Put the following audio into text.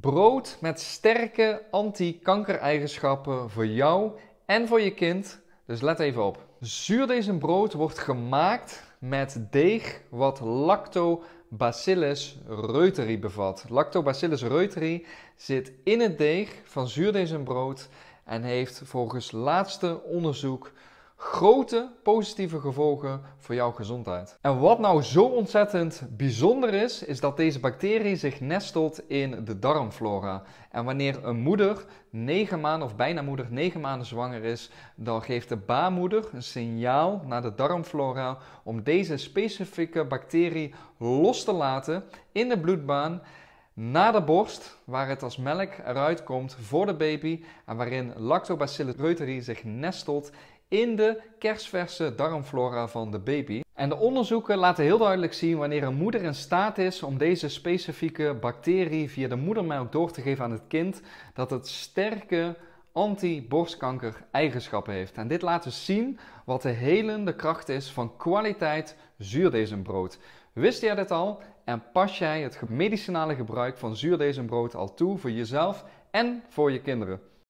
Brood met sterke anti-kankereigenschappen voor jou en voor je kind. Dus let even op. Zuurdezenbrood wordt gemaakt met deeg wat Lactobacillus reuteri bevat. Lactobacillus reuteri zit in het deeg van zuurdezenbrood en heeft volgens laatste onderzoek grote positieve gevolgen voor jouw gezondheid. En wat nou zo ontzettend bijzonder is, is dat deze bacterie zich nestelt in de darmflora. En wanneer een moeder 9 maanden of bijna moeder 9 maanden zwanger is, dan geeft de baarmoeder een signaal naar de darmflora om deze specifieke bacterie los te laten in de bloedbaan na de borst, waar het als melk eruit komt voor de baby en waarin Lactobacillus reuteri zich nestelt in de kerstverse darmflora van de baby. En de onderzoeken laten heel duidelijk zien wanneer een moeder in staat is om deze specifieke bacterie via de moedermelk door te geven aan het kind, dat het sterke anti-borstkanker eigenschappen heeft. En dit laat dus zien wat de helende kracht is van kwaliteit zuurdezenbrood. Wist jij dit al en pas jij het medicinale gebruik van zuurdezenbrood al toe voor jezelf en voor je kinderen?